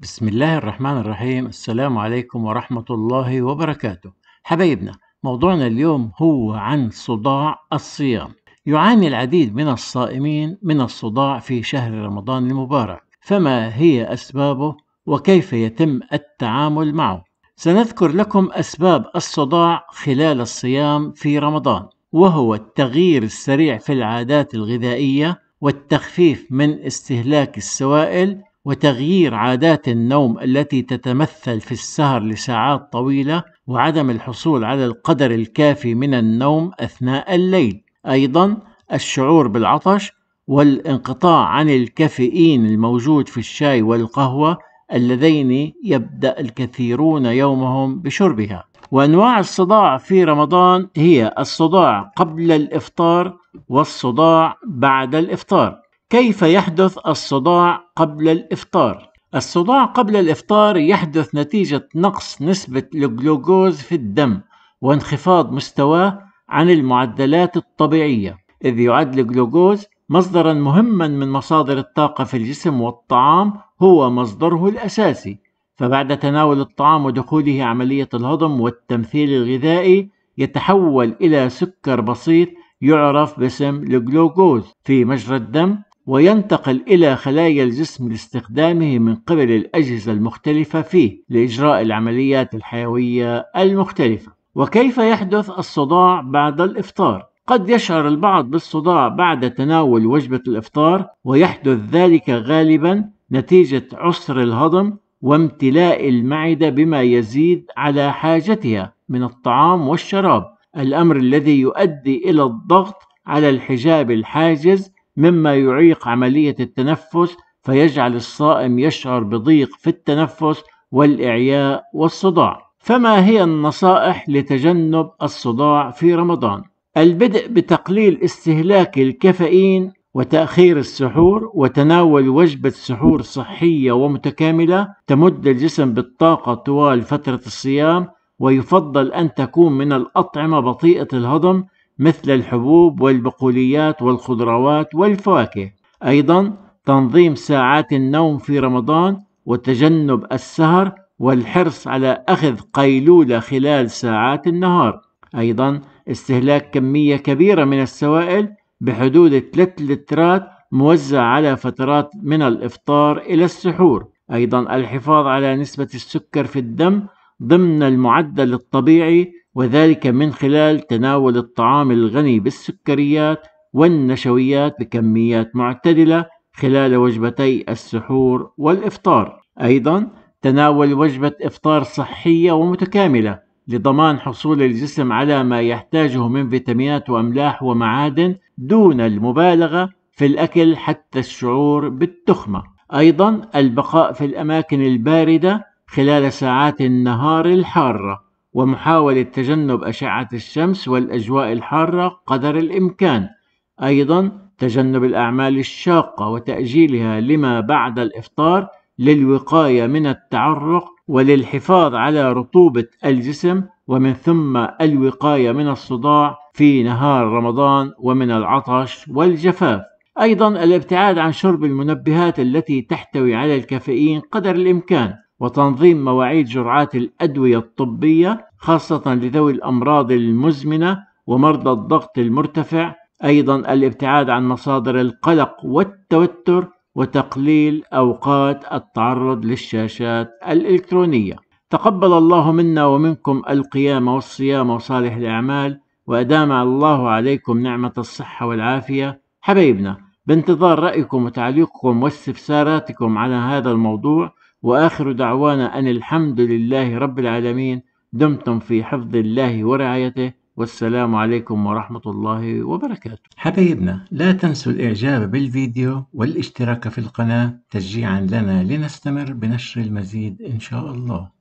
بسم الله الرحمن الرحيم السلام عليكم ورحمة الله وبركاته حبايبنا موضوعنا اليوم هو عن صداع الصيام يعاني العديد من الصائمين من الصداع في شهر رمضان المبارك فما هي أسبابه وكيف يتم التعامل معه سنذكر لكم أسباب الصداع خلال الصيام في رمضان وهو التغيير السريع في العادات الغذائية والتخفيف من استهلاك السوائل وتغيير عادات النوم التي تتمثل في السهر لساعات طويله وعدم الحصول على القدر الكافي من النوم اثناء الليل ايضا الشعور بالعطش والانقطاع عن الكافيين الموجود في الشاي والقهوه اللذين يبدا الكثيرون يومهم بشربها وانواع الصداع في رمضان هي الصداع قبل الافطار والصداع بعد الافطار كيف يحدث الصداع قبل الإفطار؟ الصداع قبل الإفطار يحدث نتيجة نقص نسبة الجلوكوز في الدم وانخفاض مستواه عن المعدلات الطبيعية إذ يعد الجلوكوز مصدرا مهما من مصادر الطاقة في الجسم والطعام هو مصدره الأساسي فبعد تناول الطعام ودخوله عملية الهضم والتمثيل الغذائي يتحول إلى سكر بسيط يعرف باسم الجلوكوز في مجرى الدم وينتقل إلى خلايا الجسم لاستخدامه من قبل الأجهزة المختلفة فيه لإجراء العمليات الحيوية المختلفة. وكيف يحدث الصداع بعد الإفطار؟ قد يشعر البعض بالصداع بعد تناول وجبة الإفطار ويحدث ذلك غالبا نتيجة عسر الهضم وامتلاء المعدة بما يزيد على حاجتها من الطعام والشراب، الأمر الذي يؤدي إلى الضغط على الحجاب الحاجز مما يعيق عملية التنفس فيجعل الصائم يشعر بضيق في التنفس والإعياء والصداع. فما هي النصائح لتجنب الصداع في رمضان؟ البدء بتقليل استهلاك الكافيين وتأخير السحور وتناول وجبة سحور صحية ومتكاملة تمد الجسم بالطاقة طوال فترة الصيام ويفضل أن تكون من الأطعمة بطيئة الهضم مثل الحبوب والبقوليات والخضروات والفواكه أيضا تنظيم ساعات النوم في رمضان وتجنب السهر والحرص على أخذ قيلولة خلال ساعات النهار أيضا استهلاك كمية كبيرة من السوائل بحدود 3 لترات موزع على فترات من الإفطار إلى السحور أيضا الحفاظ على نسبة السكر في الدم ضمن المعدل الطبيعي وذلك من خلال تناول الطعام الغني بالسكريات والنشويات بكميات معتدلة خلال وجبتي السحور والإفطار. أيضًا تناول وجبة إفطار صحية ومتكاملة لضمان حصول الجسم على ما يحتاجه من فيتامينات وأملاح ومعادن دون المبالغة في الأكل حتى الشعور بالتخمة. أيضًا البقاء في الأماكن الباردة خلال ساعات النهار الحارة ومحاولة تجنب أشعة الشمس والأجواء الحارة قدر الإمكان، أيضًا تجنب الأعمال الشاقة وتأجيلها لما بعد الإفطار للوقاية من التعرق وللحفاظ على رطوبة الجسم ومن ثم الوقاية من الصداع في نهار رمضان ومن العطش والجفاف. أيضًا الابتعاد عن شرب المنبهات التي تحتوي على الكافيين قدر الإمكان. وتنظيم مواعيد جرعات الأدوية الطبية خاصة لذوي الأمراض المزمنة ومرضى الضغط المرتفع أيضا الابتعاد عن مصادر القلق والتوتر وتقليل أوقات التعرض للشاشات الإلكترونية تقبل الله منا ومنكم القيام والصيام وصالح الأعمال وأدام الله عليكم نعمة الصحة والعافية حبايبنا بانتظار رأيكم وتعليقكم واستفساراتكم على هذا الموضوع واخر دعوانا ان الحمد لله رب العالمين دمتم في حفظ الله ورعايته والسلام عليكم ورحمه الله وبركاته. حبايبنا لا تنسوا الاعجاب بالفيديو والاشتراك في القناه تشجيعا لنا لنستمر بنشر المزيد ان شاء الله.